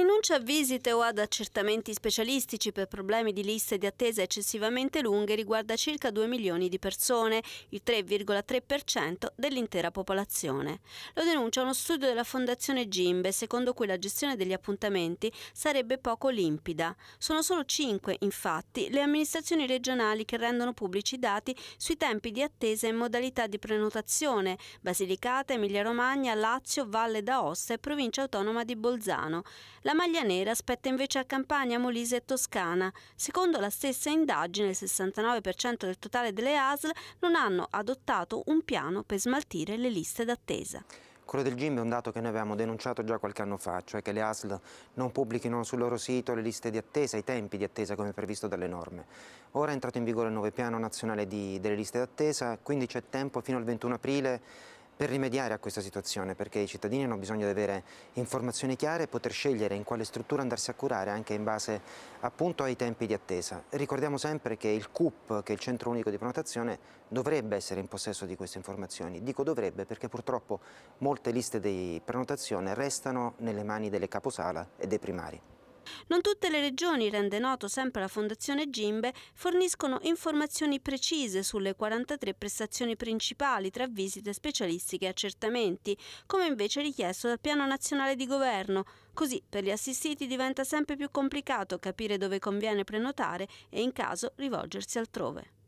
rinuncia a visite o ad accertamenti specialistici per problemi di liste di attesa eccessivamente lunghe riguarda circa 2 milioni di persone, il 3,3% dell'intera popolazione. Lo denuncia uno studio della Fondazione Gimbe, secondo cui la gestione degli appuntamenti sarebbe poco limpida. Sono solo 5, infatti, le amministrazioni regionali che rendono pubblici i dati sui tempi di attesa e modalità di prenotazione Basilicata, Emilia-Romagna, Lazio, Valle d'Aosta e Provincia Autonoma di Bolzano. La la maglia nera spetta invece a Campania, Molise e Toscana. Secondo la stessa indagine, il 69% del totale delle ASL non hanno adottato un piano per smaltire le liste d'attesa. Quello del GIMB è un dato che noi avevamo denunciato già qualche anno fa, cioè che le ASL non pubblichino sul loro sito le liste di attesa, i tempi di attesa come previsto dalle norme. Ora è entrato in vigore il nuovo piano nazionale di, delle liste d'attesa, quindi c'è tempo fino al 21 aprile per rimediare a questa situazione, perché i cittadini hanno bisogno di avere informazioni chiare e poter scegliere in quale struttura andarsi a curare anche in base appunto ai tempi di attesa. Ricordiamo sempre che il CUP, che è il Centro Unico di Prenotazione, dovrebbe essere in possesso di queste informazioni. Dico dovrebbe perché purtroppo molte liste di prenotazione restano nelle mani delle caposala e dei primari. Non tutte le regioni, rende noto sempre la Fondazione Gimbe, forniscono informazioni precise sulle 43 prestazioni principali tra visite specialistiche e accertamenti, come invece richiesto dal Piano Nazionale di Governo. Così per gli assistiti diventa sempre più complicato capire dove conviene prenotare e in caso rivolgersi altrove.